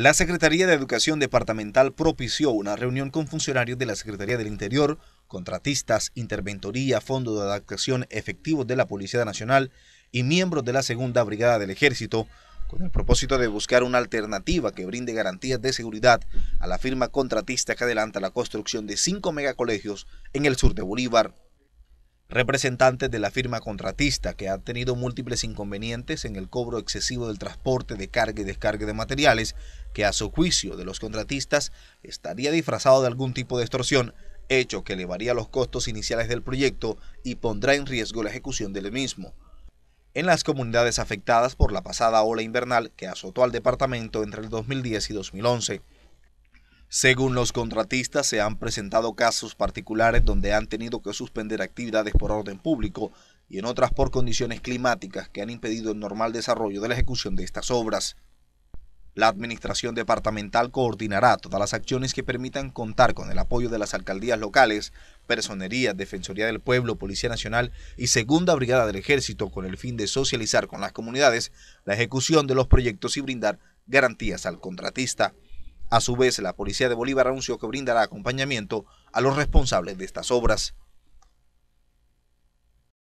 La Secretaría de Educación Departamental propició una reunión con funcionarios de la Secretaría del Interior, contratistas, interventoría, Fondo de Adaptación efectivos de la Policía Nacional y miembros de la Segunda Brigada del Ejército, con el propósito de buscar una alternativa que brinde garantías de seguridad a la firma contratista que adelanta la construcción de cinco megacolegios en el sur de Bolívar representantes de la firma contratista que ha tenido múltiples inconvenientes en el cobro excesivo del transporte de carga y descarga de materiales, que a su juicio de los contratistas estaría disfrazado de algún tipo de extorsión, hecho que elevaría los costos iniciales del proyecto y pondrá en riesgo la ejecución del mismo. En las comunidades afectadas por la pasada ola invernal que azotó al departamento entre el 2010 y 2011, según los contratistas, se han presentado casos particulares donde han tenido que suspender actividades por orden público y en otras por condiciones climáticas que han impedido el normal desarrollo de la ejecución de estas obras. La Administración Departamental coordinará todas las acciones que permitan contar con el apoyo de las alcaldías locales, Personería, Defensoría del Pueblo, Policía Nacional y Segunda Brigada del Ejército con el fin de socializar con las comunidades la ejecución de los proyectos y brindar garantías al contratista. A su vez, la policía de Bolívar anunció que brindará acompañamiento a los responsables de estas obras.